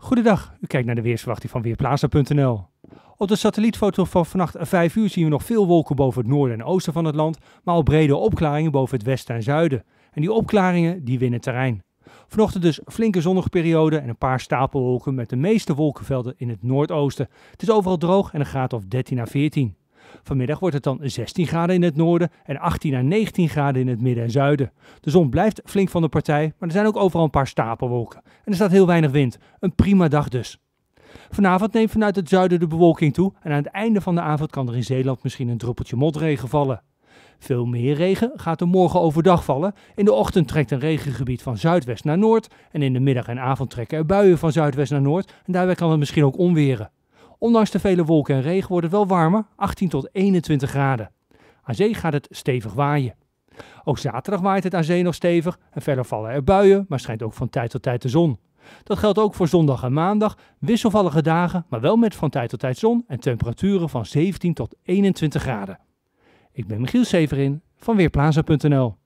Goedendag, u kijkt naar de weersverwachting van Weerplaza.nl. Op de satellietfoto van vannacht 5 uur zien we nog veel wolken boven het noorden en oosten van het land, maar al brede opklaringen boven het westen en zuiden. En die opklaringen die winnen terrein. Vanochtend dus flinke zonnige periode en een paar stapelwolken met de meeste wolkenvelden in het noordoosten. Het is overal droog en een graad of 13 à 14. Vanmiddag wordt het dan 16 graden in het noorden en 18 à 19 graden in het midden en zuiden. De zon blijft flink van de partij, maar er zijn ook overal een paar stapelwolken. En er staat heel weinig wind. Een prima dag dus. Vanavond neemt vanuit het zuiden de bewolking toe en aan het einde van de avond kan er in Zeeland misschien een druppeltje motregen vallen. Veel meer regen gaat er morgen overdag vallen. In de ochtend trekt een regengebied van zuidwest naar noord en in de middag en avond trekken er buien van zuidwest naar noord en daarbij kan het misschien ook onweren. Ondanks de vele wolken en regen wordt het wel warmer, 18 tot 21 graden. Aan zee gaat het stevig waaien. Ook zaterdag waait het aan zee nog stevig en verder vallen er buien, maar schijnt ook van tijd tot tijd de zon. Dat geldt ook voor zondag en maandag, wisselvallige dagen, maar wel met van tijd tot tijd zon en temperaturen van 17 tot 21 graden. Ik ben Michiel Severin van Weerplaza.nl.